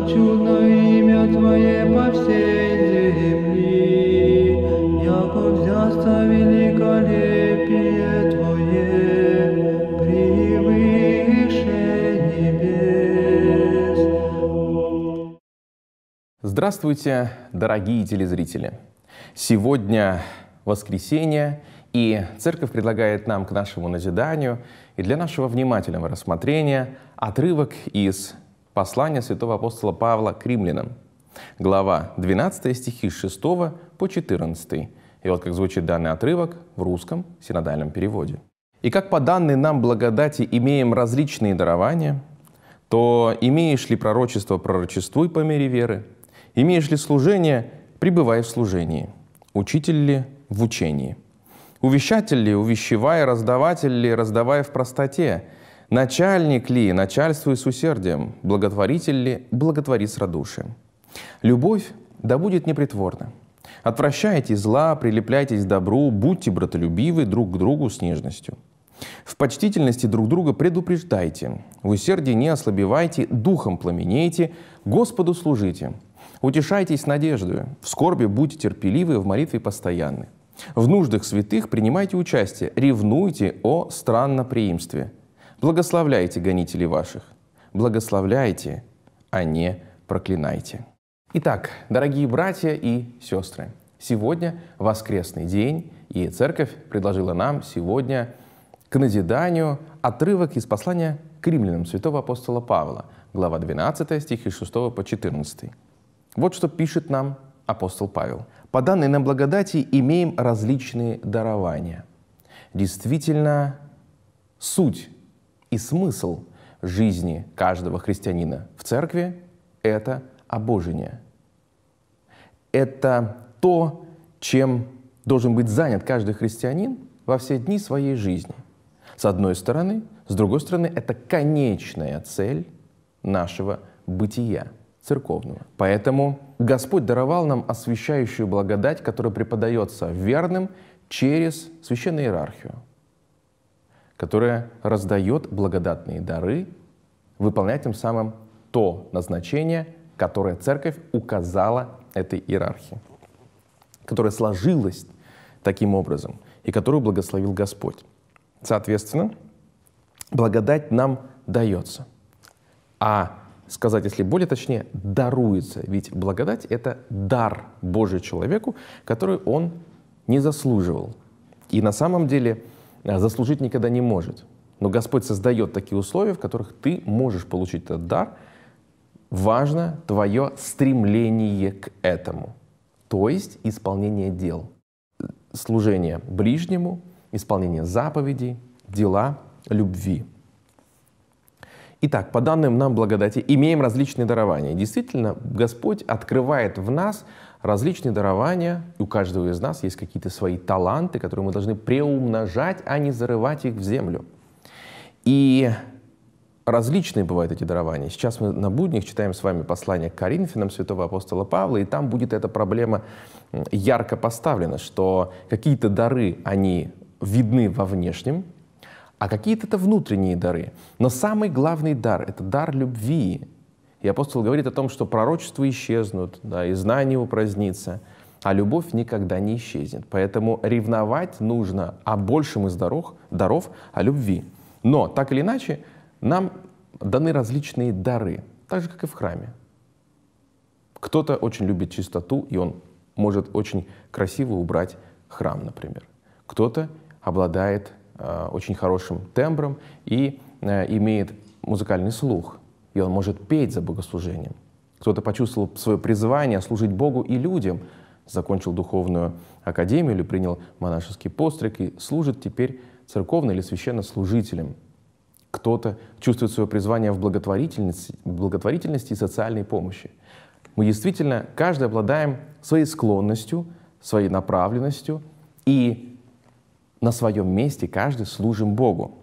хочу имя Твое по всей земли, яко взяться великолепие Твое, превыше небес. Здравствуйте, дорогие телезрители! Сегодня воскресенье, и церковь предлагает нам к нашему назиданию и для нашего внимательного рассмотрения отрывок из Послание святого апостола Павла к римлянам. Глава 12 стихи с 6 по 14. И вот как звучит данный отрывок в русском синодальном переводе. «И как по данной нам благодати имеем различные дарования, то имеешь ли пророчество, пророчествуй по мере веры, имеешь ли служение, пребывай в служении, учитель ли в учении, увещатель ли, увещевай, раздаватель ли, раздавай в простоте, Начальник ли начальствует с усердием, благотворитель ли благотворит с радушием. Любовь да будет непритворна. Отвращайте зла, прилепляйтесь к добру, будьте братолюбивы друг к другу с нежностью. В почтительности друг друга предупреждайте, в усердии не ослабевайте, духом пламенейте, Господу служите. Утешайтесь надеждою, в скорби будьте терпеливы, в молитве постоянны. В нуждах святых принимайте участие, ревнуйте о странноприимстве – Благословляйте гонителей ваших, благословляйте, а не проклинайте. Итак, дорогие братья и сестры, сегодня воскресный день, и Церковь предложила нам сегодня к назиданию отрывок из послания к римлянам святого апостола Павла, глава 12, стихи 6 по 14. Вот что пишет нам апостол Павел. «По данной нам благодати имеем различные дарования». Действительно, суть и смысл жизни каждого христианина в церкви — это обожение. Это то, чем должен быть занят каждый христианин во все дни своей жизни. С одной стороны, с другой стороны, это конечная цель нашего бытия церковного. Поэтому Господь даровал нам освящающую благодать, которая преподается верным через священную иерархию – которая раздает благодатные дары, выполняя тем самым то назначение, которое церковь указала этой иерархии, которая сложилась таким образом и которую благословил Господь. Соответственно, благодать нам дается. А сказать, если более точнее, даруется. Ведь благодать — это дар Божий человеку, который он не заслуживал. И на самом деле а, заслужить никогда не может. Но Господь создает такие условия, в которых ты можешь получить этот дар. Важно твое стремление к этому, то есть исполнение дел. Служение ближнему, исполнение заповедей, дела любви. Итак, по данным нам благодати, имеем различные дарования. Действительно, Господь открывает в нас различные дарования, у каждого из нас есть какие-то свои таланты, которые мы должны преумножать, а не зарывать их в землю. И различные бывают эти дарования. Сейчас мы на буднях читаем с вами послание к Коринфянам святого апостола Павла, и там будет эта проблема ярко поставлена, что какие-то дары, они видны во внешнем, а какие-то это внутренние дары. Но самый главный дар — это дар любви, и апостол говорит о том, что пророчества исчезнут, да, и знание упразднится, а любовь никогда не исчезнет. Поэтому ревновать нужно о большем из даров, даров о любви. Но, так или иначе, нам даны различные дары, так же, как и в храме. Кто-то очень любит чистоту, и он может очень красиво убрать храм, например. Кто-то обладает э, очень хорошим тембром и э, имеет музыкальный слух и он может петь за богослужением. Кто-то почувствовал свое призвание служить Богу и людям, закончил духовную академию или принял монашеский постриг и служит теперь церковно или священнослужителем. Кто-то чувствует свое призвание в благотворительности, благотворительности и социальной помощи. Мы действительно, каждый обладаем своей склонностью, своей направленностью, и на своем месте каждый служим Богу.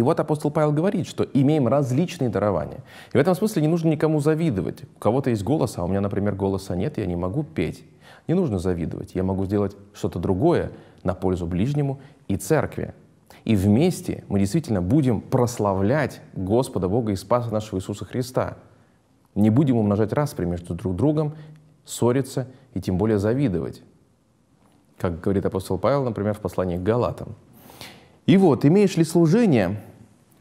И вот апостол Павел говорит, что имеем различные дарования. И в этом смысле не нужно никому завидовать. У кого-то есть голос, а у меня, например, голоса нет, я не могу петь. Не нужно завидовать. Я могу сделать что-то другое на пользу ближнему и церкви. И вместе мы действительно будем прославлять Господа Бога и Спаса нашего Иисуса Христа. Не будем умножать распри между друг другом, ссориться и тем более завидовать. Как говорит апостол Павел, например, в послании к Галатам. И вот, имеешь ли служение,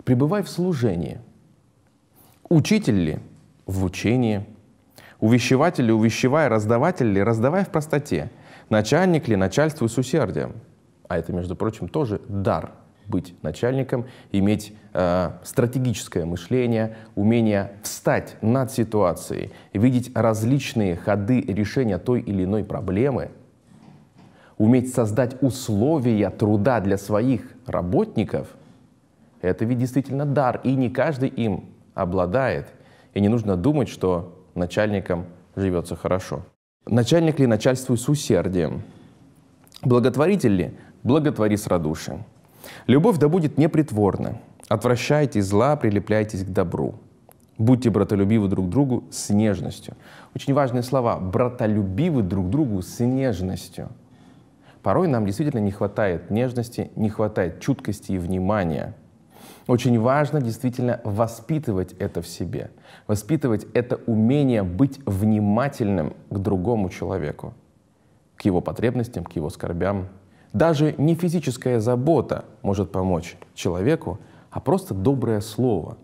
пребывай в служении. Учитель ли – в учении. Увещеватель ли – увещевай, раздаватель ли – раздавай в простоте. Начальник ли – начальствуй с усердием. А это, между прочим, тоже дар быть начальником, иметь э, стратегическое мышление, умение встать над ситуацией, видеть различные ходы решения той или иной проблемы, уметь создать условия труда для своих работников – это ведь действительно дар, и не каждый им обладает. И не нужно думать, что начальникам живется хорошо. Начальник ли начальствуй с усердием? Благотворитель ли? Благотвори с радушием. Любовь да будет непритворна. Отвращайте зла, прилепляйтесь к добру. Будьте братолюбивы друг другу с нежностью. Очень важные слова. Братолюбивы друг другу с нежностью. Порой нам действительно не хватает нежности, не хватает чуткости и внимания – очень важно действительно воспитывать это в себе, воспитывать это умение быть внимательным к другому человеку, к его потребностям, к его скорбям. Даже не физическая забота может помочь человеку, а просто доброе слово.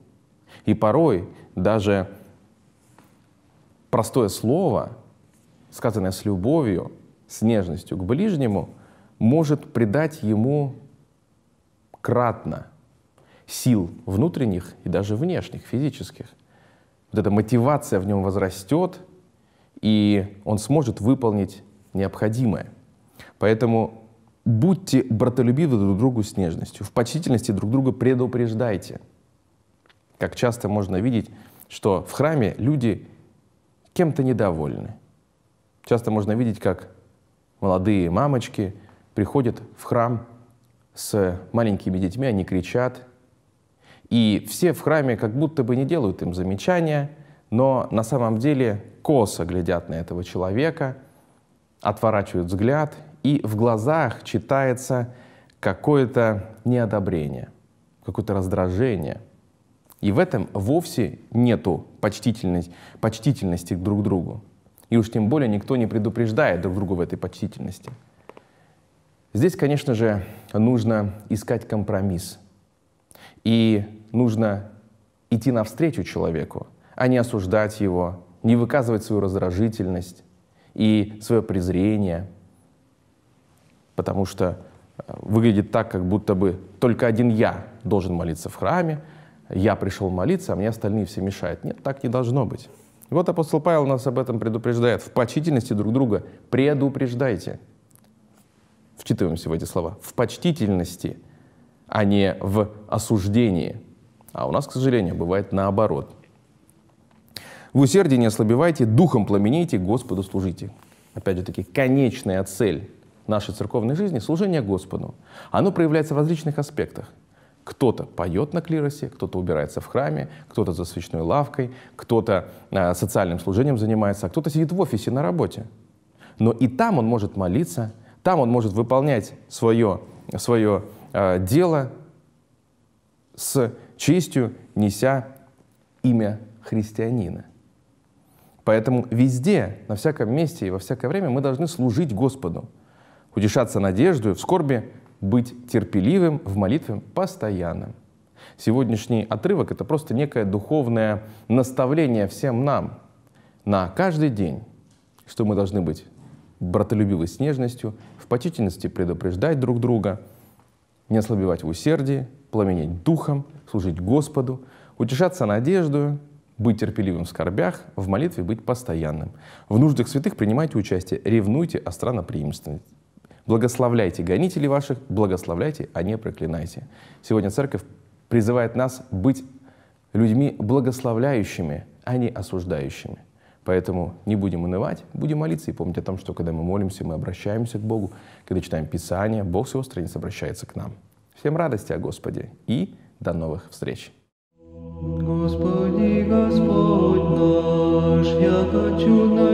И порой даже простое слово, сказанное с любовью, с нежностью к ближнему, может придать ему кратно – сил внутренних и даже внешних, физических. Вот эта мотивация в нем возрастет, и он сможет выполнить необходимое. Поэтому будьте братолюбивы друг другу с нежностью, в почтительности друг друга предупреждайте. Как часто можно видеть, что в храме люди кем-то недовольны. Часто можно видеть, как молодые мамочки приходят в храм с маленькими детьми, они кричат, и все в храме как будто бы не делают им замечания, но на самом деле косо глядят на этого человека, отворачивают взгляд, и в глазах читается какое-то неодобрение, какое-то раздражение. И в этом вовсе нету почтительности, почтительности друг к другу. И уж тем более никто не предупреждает друг друга в этой почтительности. Здесь, конечно же, нужно искать компромисс – и нужно идти навстречу человеку, а не осуждать его, не выказывать свою раздражительность и свое презрение, потому что э, выглядит так, как будто бы только один я должен молиться в храме, я пришел молиться, а мне остальные все мешают. Нет, так не должно быть. вот апостол Павел нас об этом предупреждает. В почтительности друг друга предупреждайте. Вчитываемся в эти слова. В почтительности а не в осуждении. А у нас, к сожалению, бывает наоборот. В усердии не ослабевайте, духом пламенейте, Господу служите. Опять же таки, конечная цель нашей церковной жизни – служение Господу. Оно проявляется в различных аспектах. Кто-то поет на клиросе, кто-то убирается в храме, кто-то за свечной лавкой, кто-то э, социальным служением занимается, а кто-то сидит в офисе на работе. Но и там он может молиться, там он может выполнять свое, свое Э, дело с честью, неся имя христианина. Поэтому везде, на всяком месте и во всякое время мы должны служить Господу, утешаться надеждой, в скорби быть терпеливым, в молитве постоянным. Сегодняшний отрывок — это просто некое духовное наставление всем нам на каждый день, что мы должны быть братолюбивы с нежностью, в почтительности предупреждать друг друга — не ослабевать в усердии, пламенеть духом, служить Господу, утешаться надеждою, быть терпеливым в скорбях, в молитве быть постоянным. В нуждах святых принимайте участие, ревнуйте о страноприимственности. Благословляйте гонителей ваших, благословляйте, а не проклинайте. Сегодня церковь призывает нас быть людьми благословляющими, а не осуждающими. Поэтому не будем унывать, будем молиться и помнить о том, что когда мы молимся, мы обращаемся к Богу. Когда читаем Писание, Бог с его страниц обращается к нам. Всем радости о Господе и до новых встреч! Господи, Господь наш, я хочу на